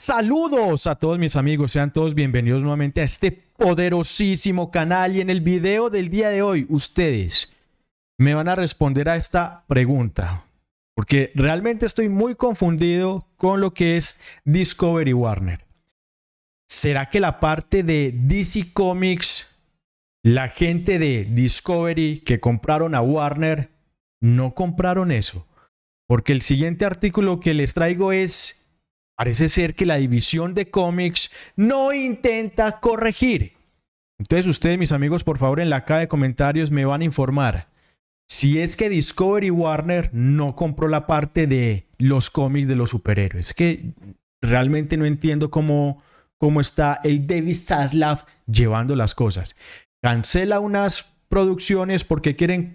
Saludos a todos mis amigos, sean todos bienvenidos nuevamente a este poderosísimo canal y en el video del día de hoy ustedes me van a responder a esta pregunta porque realmente estoy muy confundido con lo que es Discovery Warner. ¿Será que la parte de DC Comics, la gente de Discovery que compraron a Warner, no compraron eso? Porque el siguiente artículo que les traigo es Parece ser que la división de cómics no intenta corregir. Entonces ustedes, mis amigos, por favor, en la caja de comentarios me van a informar si es que Discovery Warner no compró la parte de los cómics de los superhéroes. Es Que realmente no entiendo cómo, cómo está el David Saslav llevando las cosas. Cancela unas producciones porque quieren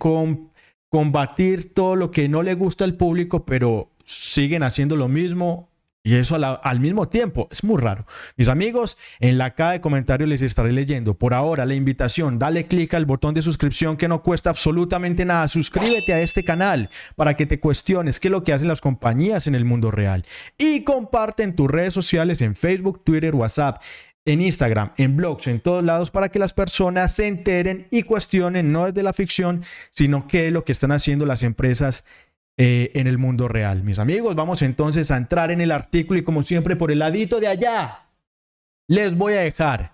combatir todo lo que no le gusta al público, pero siguen haciendo lo mismo y eso al, mismo tiempo es muy raro. Mis amigos, en la caja de comentarios les estaré leyendo. Por ahora, la invitación, dale clic al botón de suscripción que no cuesta absolutamente nada. Suscríbete a este canal para que te cuestiones qué es lo que hacen las compañías en el mundo real. Y comparte en tus redes sociales, en Facebook, Twitter, WhatsApp, en Instagram, en blogs, en todos lados para que las personas se enteren y cuestionen no desde la ficción, sino qué es lo que están haciendo las empresas eh, en el mundo real. Mis amigos, vamos entonces a entrar en el artículo y como siempre por el ladito de allá les voy a dejar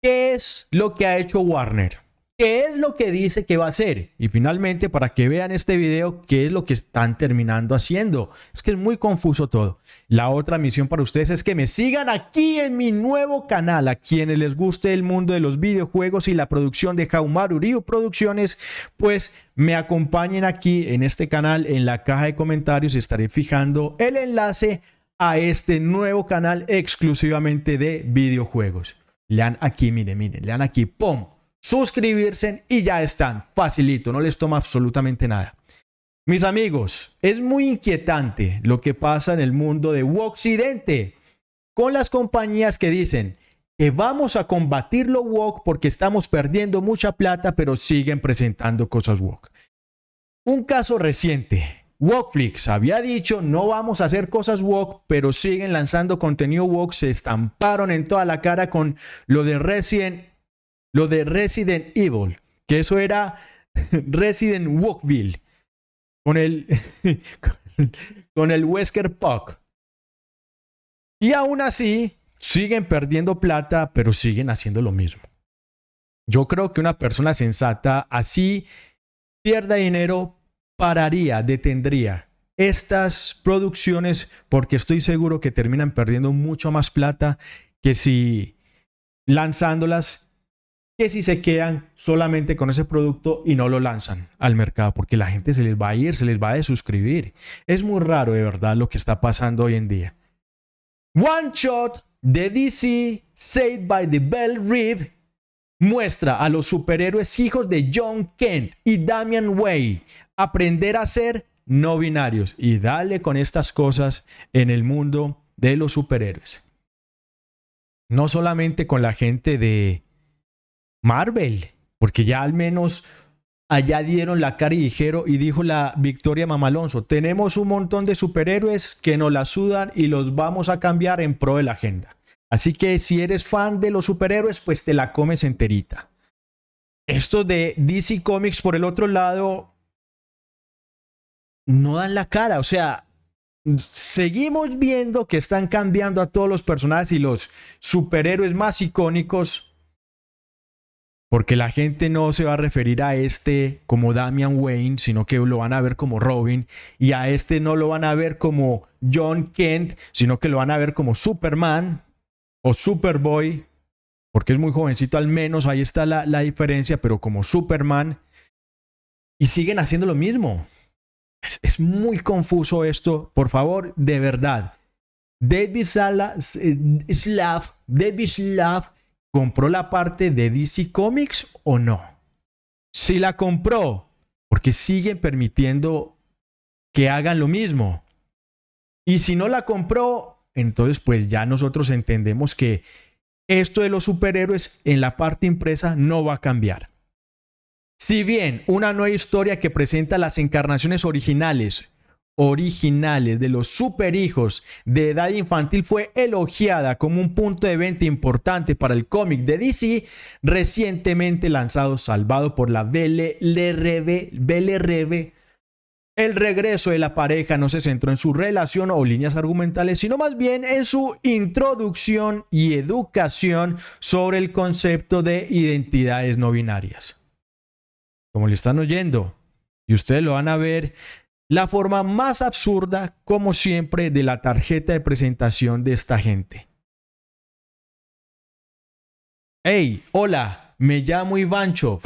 qué es lo que ha hecho Warner. ¿Qué es lo que dice que va a hacer? Y finalmente, para que vean este video, ¿qué es lo que están terminando haciendo? Es que es muy confuso todo. La otra misión para ustedes es que me sigan aquí en mi nuevo canal. A quienes les guste el mundo de los videojuegos y la producción de Jaumar Uriu Producciones, pues me acompañen aquí en este canal, en la caja de comentarios. Estaré fijando el enlace a este nuevo canal exclusivamente de videojuegos. Lean aquí, miren, miren, lean aquí, ¡pum! suscribirse y ya están. Facilito, no les toma absolutamente nada. Mis amigos, es muy inquietante lo que pasa en el mundo de Occidente con las compañías que dicen que vamos a combatir lo WOK porque estamos perdiendo mucha plata, pero siguen presentando cosas WOK. Un caso reciente, Wokflix había dicho no vamos a hacer cosas wok, pero siguen lanzando contenido wok, se estamparon en toda la cara con lo de Resident lo de Resident Evil, que eso era Resident Walkville. Con el, con el Wesker Puck. Y aún así, siguen perdiendo plata, pero siguen haciendo lo mismo. Yo creo que una persona sensata así pierda dinero, pararía, detendría estas producciones porque estoy seguro que terminan perdiendo mucho más plata que si lanzándolas que si se quedan solamente con ese producto y no lo lanzan al mercado, porque la gente se les va a ir, se les va a desuscribir. Es muy raro de verdad lo que está pasando hoy en día. One Shot de DC, Saved by the Bell Reef. muestra a los superhéroes hijos de John Kent y Damian Way aprender a ser no binarios y dale con estas cosas en el mundo de los superhéroes. No solamente con la gente de Marvel, porque ya al menos allá dieron la cara y dijeron y dijo la Victoria Mamalonso, tenemos un montón de superhéroes que nos la sudan y los vamos a cambiar en pro de la agenda. Así que si eres fan de los superhéroes, pues te la comes enterita. Estos de DC Comics por el otro lado no dan la cara, o sea, seguimos viendo que están cambiando a todos los personajes y los superhéroes más icónicos porque la gente no se va a referir a este como Damian Wayne, sino que lo van a ver como Robin. Y a este no lo van a ver como John Kent, sino que lo van a ver como Superman o Superboy. Porque es muy jovencito al menos, ahí está la, diferencia, pero como Superman. Y siguen haciendo lo mismo. Es, muy confuso esto. Por favor, de verdad. David eh, Slav, David Slav ¿compró la parte de DC Comics o no? Si la compró, porque siguen permitiendo que hagan lo mismo. Y si no la compró, entonces pues ya nosotros entendemos que esto de los superhéroes en la parte impresa no va a cambiar. Si bien una nueva historia que presenta las encarnaciones originales originales de los superhijos de edad infantil fue elogiada como un punto de venta importante para el cómic de DC recientemente lanzado salvado por la BLRB, El regreso de la pareja no se centró en su relación o líneas argumentales, sino más bien en su introducción y educación sobre el concepto de identidades no binarias. Como le están oyendo, y ustedes lo van a ver la forma más absurda, como siempre, de la tarjeta de presentación de esta gente. Hey, hola, me llamo Ivanchov.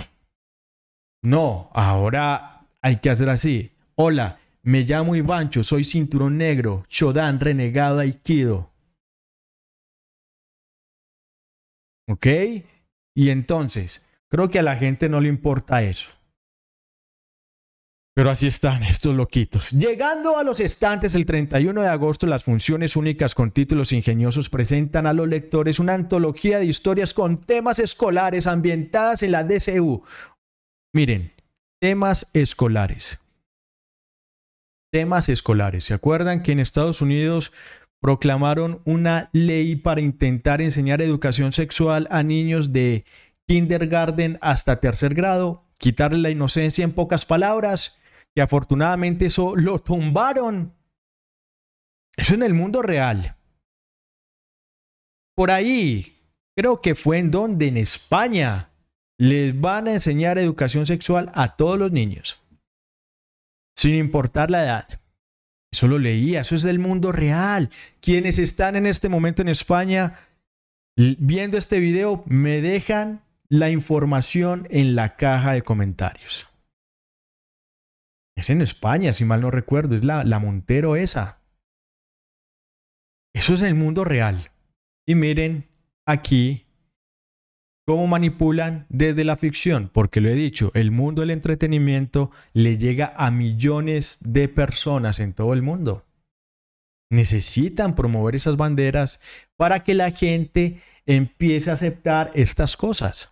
No, ahora hay que hacer así. Hola, me llamo Ivancho, soy cinturón negro, Shodan, renegado Aikido. ¿Ok? Y entonces, creo que a la gente no le importa eso. Pero así están estos loquitos. Llegando a los estantes el 31 de agosto, las funciones únicas con títulos ingeniosos presentan a los lectores una antología de historias con temas escolares ambientadas en la DCU. Miren, temas escolares. Temas escolares. ¿Se acuerdan que en Estados Unidos proclamaron una ley para intentar enseñar educación sexual a niños de kindergarten hasta tercer grado? Quitarle la inocencia en pocas palabras que afortunadamente eso lo tumbaron. Eso en el mundo real. Por ahí, creo que fue en donde en España les van a enseñar educación sexual a todos los niños, sin importar la edad. Eso lo leía, eso es del mundo real. Quienes están en este momento en España viendo este video, me dejan la información en la caja de comentarios. Es en España, si mal no recuerdo, es la, la Montero esa. Eso es el mundo real. Y miren aquí cómo manipulan desde la ficción, porque lo he dicho, el mundo del entretenimiento le llega a millones de personas en todo el mundo. Necesitan promover esas banderas para que la gente empiece a aceptar estas cosas.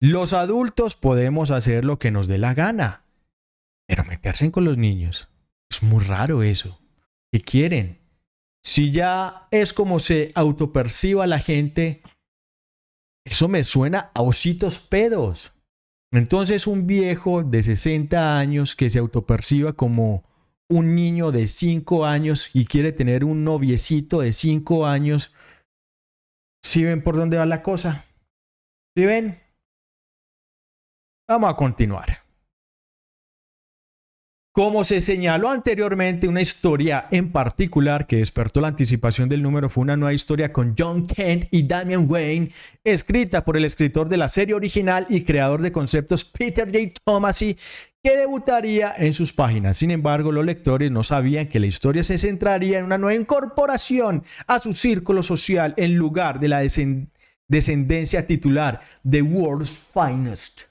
Los adultos podemos hacer lo que nos dé la gana. Pero meterse con los niños, es muy raro eso. ¿Qué quieren? Si ya es como se autoperciba la gente, eso me suena a ositos pedos. Entonces un viejo de 60 años que se autoperciba como un niño de 5 años y quiere tener un noviecito de 5 años, si ¿sí ven por dónde va la cosa? ¿Sí ven? Vamos a continuar. Como se señaló anteriormente, una historia en particular que despertó la anticipación del número fue una nueva historia con John Kent y Damian Wayne, escrita por el escritor de la serie original y creador de conceptos Peter J. Thomasy, que debutaría en sus páginas. Sin embargo, los lectores no sabían que la historia se centraría en una nueva incorporación a su círculo social en lugar de la descendencia titular de World's Finest.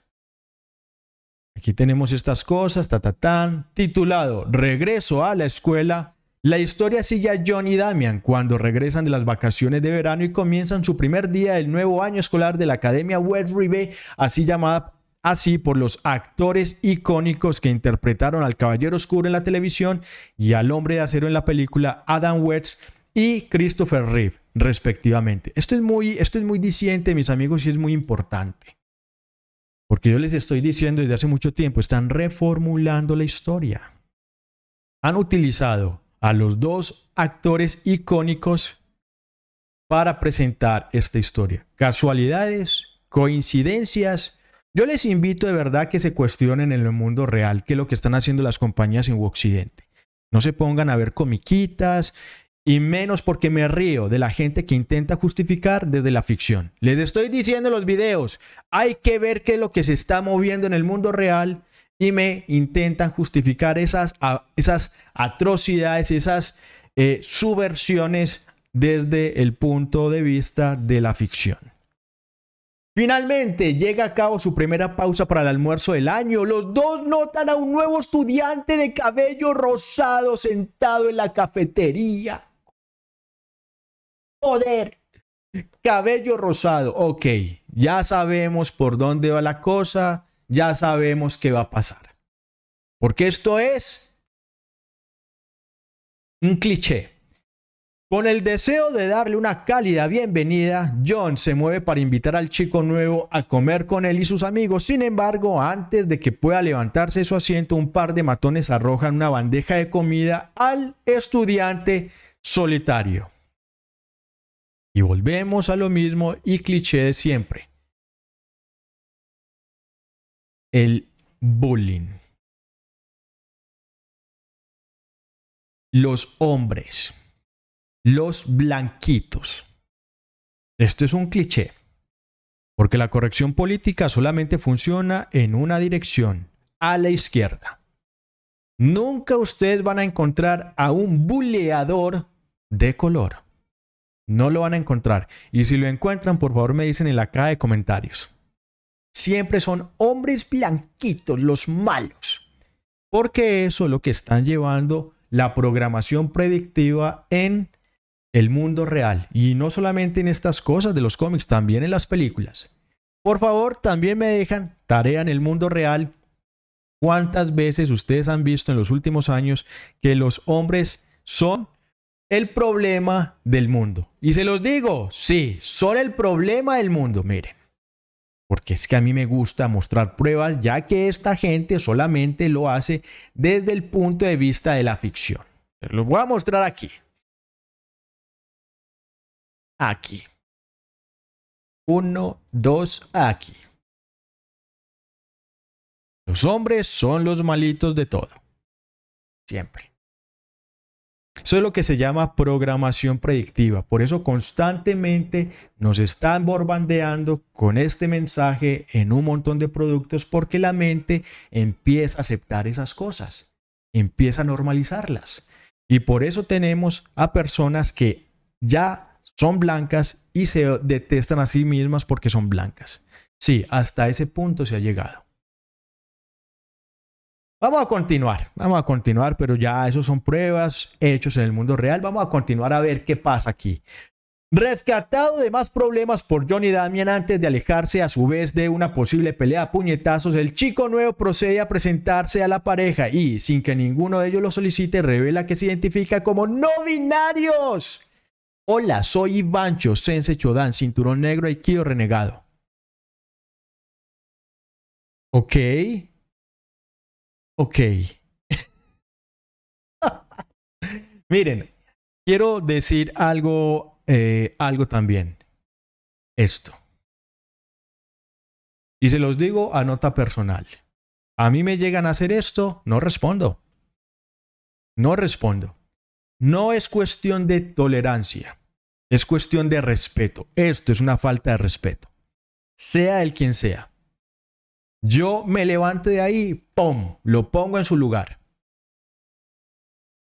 Aquí tenemos estas cosas, ta, titulado Regreso a la escuela. La historia sigue a John y Damian cuando regresan de las vacaciones de verano y comienzan su primer día del nuevo año escolar de la Academia West River, así llamada así por los actores icónicos que interpretaron al Caballero Oscuro en la televisión y al Hombre de Acero en la película Adam West y Christopher Reeve, respectivamente. Esto es muy, esto es muy mis amigos, y es muy importante. Porque yo les estoy diciendo desde hace mucho tiempo, están reformulando la historia. Han utilizado a los dos actores icónicos para presentar esta historia. Casualidades, coincidencias. Yo les invito de verdad que se cuestionen en el mundo real qué es lo que están haciendo las compañías en Occidente. No se pongan a ver comiquitas, y menos porque me río de la gente que intenta justificar desde la ficción. Les estoy diciendo en los videos, hay que ver qué es lo que se está moviendo en el mundo real y me intentan justificar esas, esas atrocidades, esas eh, subversiones desde el punto de vista de la ficción. Finalmente llega a cabo su primera pausa para el almuerzo del año. Los dos notan a un nuevo estudiante de cabello rosado sentado en la cafetería poder. Cabello rosado, ok, ya sabemos por dónde va la cosa, ya sabemos qué va a pasar. Porque esto es un cliché. Con el deseo de darle una cálida bienvenida, John se mueve para invitar al chico nuevo a comer con él y sus amigos. Sin embargo, antes de que pueda levantarse su asiento, un par de matones arrojan una bandeja de comida al estudiante solitario. Y volvemos a lo mismo y cliché de siempre. El bullying. Los hombres. Los blanquitos. Esto es un cliché. Porque la corrección política solamente funciona en una dirección, a la izquierda. Nunca ustedes van a encontrar a un buleador de color. No lo van a encontrar. Y si lo encuentran, por favor me dicen en la caja de comentarios. Siempre son hombres blanquitos los malos. Porque eso es lo que están llevando la programación predictiva en el mundo real. Y no solamente en estas cosas de los cómics, también en las películas. Por favor, también me dejan tarea en el mundo real. ¿Cuántas veces ustedes han visto en los últimos años que los hombres son el problema del mundo. Y se los digo, sí, son el problema del mundo, miren. Porque es que a mí me gusta mostrar pruebas, ya que esta gente solamente lo hace desde el punto de vista de la ficción. Pero los voy a mostrar aquí. Aquí. Uno, dos, aquí. Los hombres son los malitos de todo. Siempre. Eso es lo que se llama programación predictiva. Por eso constantemente nos están borbandeando con este mensaje en un montón de productos porque la mente empieza a aceptar esas cosas, empieza a normalizarlas. Y por eso tenemos a personas que ya son blancas y se detestan a sí mismas porque son blancas. Sí, hasta ese punto se ha llegado. Vamos a continuar, vamos a continuar, pero ya esos son pruebas, hechos en el mundo real. Vamos a continuar a ver qué pasa aquí. Rescatado de más problemas por Johnny Damian antes de alejarse a su vez de una posible pelea a puñetazos, el chico nuevo procede a presentarse a la pareja y, sin que ninguno de ellos lo solicite, revela que se identifica como no binarios. Hola, soy Ivancho, Sense Chodan, cinturón negro y renegado. Ok. Ok. Miren, quiero decir algo, eh, algo también. Esto. Y se los digo a nota personal. A mí me llegan a hacer esto, no respondo. No respondo. No es cuestión de tolerancia, es cuestión de respeto. Esto es una falta de respeto. Sea el quien sea. Yo me levanto de ahí, ¡pum! Lo pongo en su lugar.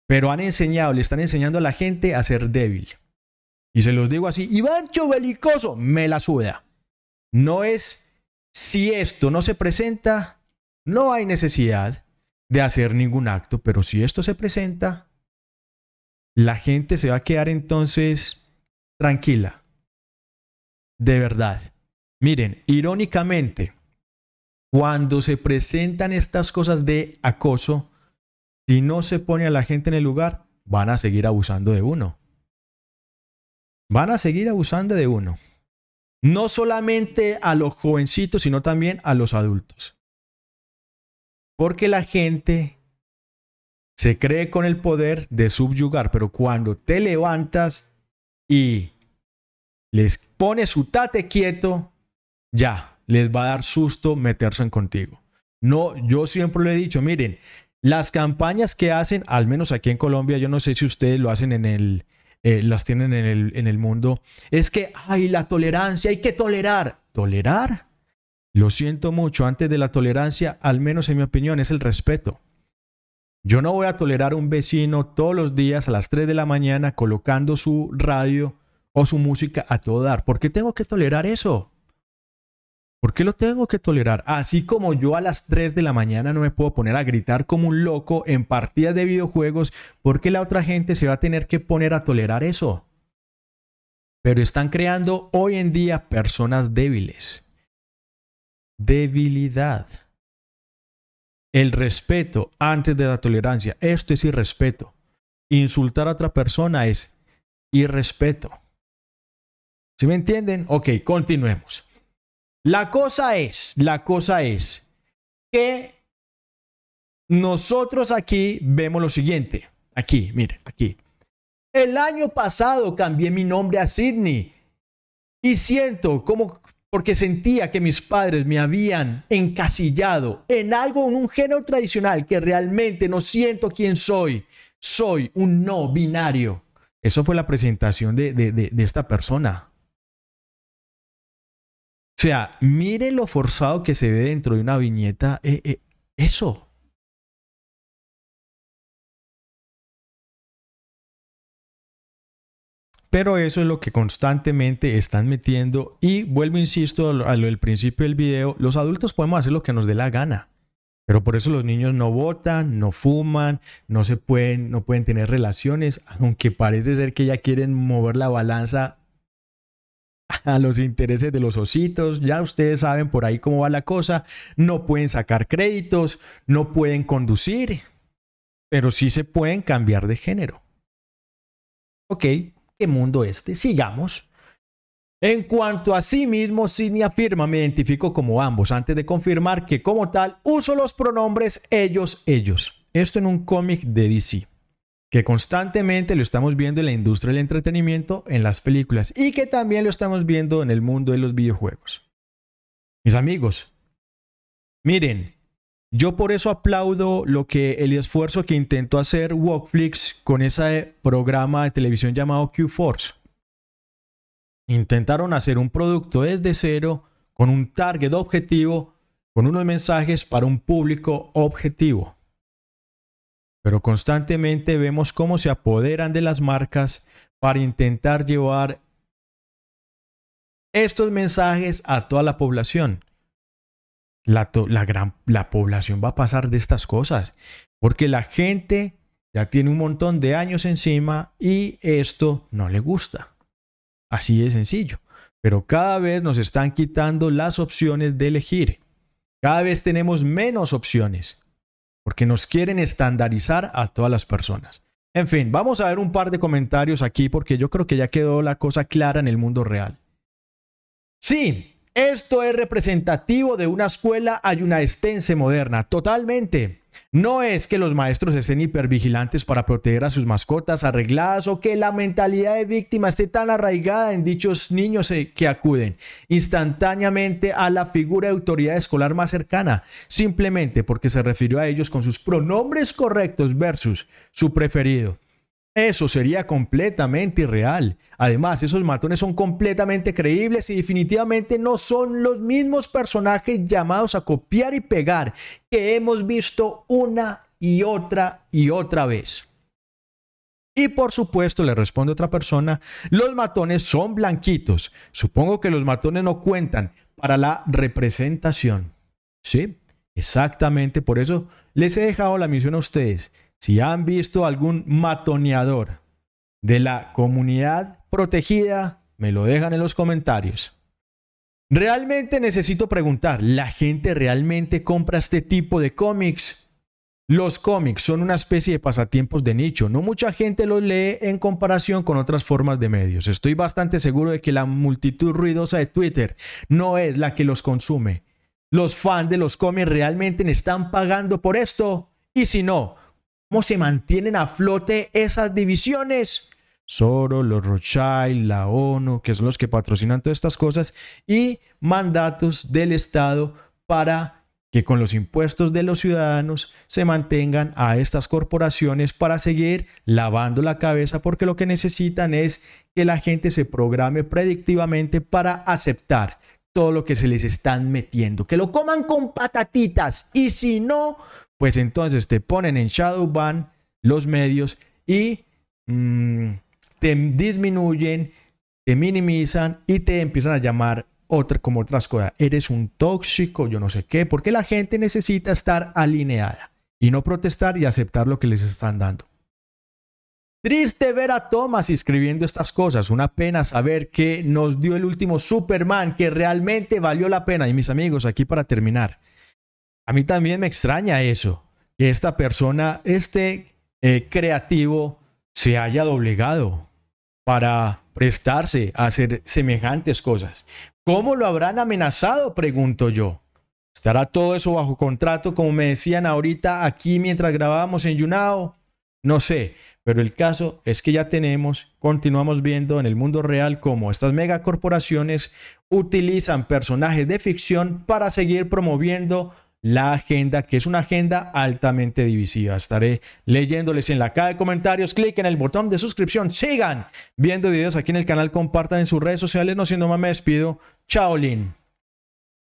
Pero han enseñado, le están enseñando a la gente a ser débil. Y se los digo así, Ivancho belicoso, me la suda. No es, si esto no se presenta, no hay necesidad de hacer ningún acto, pero si esto se presenta, la gente se va a quedar entonces tranquila. De verdad. Miren, irónicamente, cuando se presentan estas cosas de acoso, si no se pone a la gente en el lugar, van a seguir abusando de uno. Van a seguir abusando de uno. No solamente a los jovencitos, sino también a los adultos. Porque la gente se cree con el poder de subyugar, pero cuando te levantas y les pones su tate quieto, ya, les va a dar susto meterse en contigo. No, yo siempre le he dicho, miren, las campañas que hacen, al menos aquí en Colombia, yo no sé si ustedes lo hacen en el, eh, las tienen en el, mundo, es que hay la tolerancia, hay que tolerar. ¿Tolerar? Lo siento mucho, antes de la tolerancia, al menos en mi opinión, es el respeto. Yo no voy a tolerar un vecino todos los días a las 3 de la mañana colocando su radio o su música a todo dar. ¿Por qué tengo que tolerar eso? ¿Por qué lo tengo que tolerar? Así como yo a las 3 de la mañana no me puedo poner a gritar como un loco en partidas de videojuegos, ¿por qué la otra gente se va a tener que poner a tolerar eso? Pero están creando hoy en día personas débiles. Debilidad. El respeto antes de la tolerancia. Esto es irrespeto. Insultar a otra persona es irrespeto. ¿Sí me entienden? Ok, continuemos. La cosa es, la cosa es que nosotros aquí vemos lo siguiente. Aquí, mire, aquí. El año pasado cambié mi nombre a Sydney y siento como porque sentía que mis padres me habían encasillado en algo, en un género tradicional que realmente no siento quién soy. Soy un no binario. Eso fue la presentación de esta persona. O sea, mire lo forzado que se ve dentro de una viñeta. Eh, eh, eso. Pero eso es lo que constantemente están metiendo. Y vuelvo, insisto, a del principio del video. Los adultos podemos hacer lo que nos dé la gana. Pero por eso los niños no votan, no fuman, no se pueden, no pueden tener relaciones, aunque parece ser que ya quieren mover la balanza a los intereses de los ositos. Ya ustedes saben por ahí cómo va la cosa. No pueden sacar créditos, no pueden conducir, pero sí se pueden cambiar de género. Ok, qué mundo este. Sigamos. En cuanto a sí mismo, Sidney afirma, me identifico como ambos, antes de confirmar que como tal uso los pronombres ellos, ellos. Esto en un cómic de DC que constantemente lo estamos viendo en la industria del entretenimiento, en las películas y que también lo estamos viendo en el mundo de los videojuegos. Mis amigos, miren, yo por eso aplaudo lo que el esfuerzo que intentó hacer Walkflix con ese programa de televisión llamado Q-Force. Intentaron hacer un producto desde cero con un target objetivo, con unos mensajes para un público objetivo pero constantemente vemos cómo se apoderan de las marcas para intentar llevar estos mensajes a toda la población. La, la población va a pasar de estas cosas, porque la gente ya tiene un montón de años encima y esto no le gusta. Así de sencillo. Pero cada vez nos están quitando las opciones de elegir. Cada vez tenemos menos opciones porque nos quieren estandarizar a todas las personas. En fin, vamos a ver un par de comentarios aquí porque yo creo que ya quedó la cosa clara en el mundo real. Sí, esto es representativo de una escuela ayunaestense moderna, totalmente. No es que los maestros estén hipervigilantes para proteger a sus mascotas arregladas o que la mentalidad de víctima esté tan arraigada en dichos niños eh, que acuden instantáneamente a la figura de autoridad escolar más cercana, simplemente porque se refirió a ellos con sus pronombres correctos versus su preferido. Eso sería completamente irreal. Además, esos matones son completamente creíbles y definitivamente no son los mismos personajes llamados a copiar y pegar que hemos visto una y otra y otra vez. Y por supuesto, le responde otra persona, los matones son blanquitos. Supongo que los matones no cuentan para la representación. Sí, exactamente por eso les he dejado la misión a ustedes si han visto algún matoneador de la comunidad protegida, me lo dejan en los comentarios. Realmente necesito preguntar, ¿la gente realmente compra este tipo de cómics? Los cómics son una especie de pasatiempos de nicho, no mucha gente los lee en comparación con otras formas de medios. Estoy bastante seguro de que la multitud ruidosa de Twitter no es la que los consume. Los fans de los cómics realmente están pagando por esto y si no, cómo se mantienen a flote esas divisiones. Soro, los Rothschild, la ONU, que son los que patrocinan todas estas cosas, y mandatos del Estado para que con los impuestos de los ciudadanos se mantengan a estas corporaciones para seguir lavando la cabeza, porque lo que necesitan es que la gente se programe predictivamente para aceptar todo lo que se les están metiendo, que lo coman con patatitas y si no, pues entonces te ponen en shadow ban los medios y mm, te disminuyen, te minimizan y te empiezan a llamar otra, como otras cosas. Eres un tóxico, yo no sé qué, porque la gente necesita estar alineada y no protestar y aceptar lo que les están dando. Triste ver a Thomas escribiendo estas cosas, una pena saber que nos dio el último Superman que realmente valió la pena. Y mis amigos, aquí para terminar, a mí también me extraña eso, que esta persona, este eh, creativo, se haya doblegado para prestarse a hacer semejantes cosas. ¿Cómo lo habrán amenazado? Pregunto yo. ¿Estará todo eso bajo contrato, como me decían ahorita aquí mientras grabábamos en Yunao? No sé, pero el caso es que ya tenemos, continuamos viendo en el mundo real cómo estas megacorporaciones utilizan personajes de ficción para seguir promoviendo la agenda, que es una agenda altamente divisiva. Estaré leyéndoles en la caja de comentarios, clic en el botón de suscripción, sigan viendo videos aquí en el canal, compartan en sus redes sociales, no siendo más me despido, chao Lin.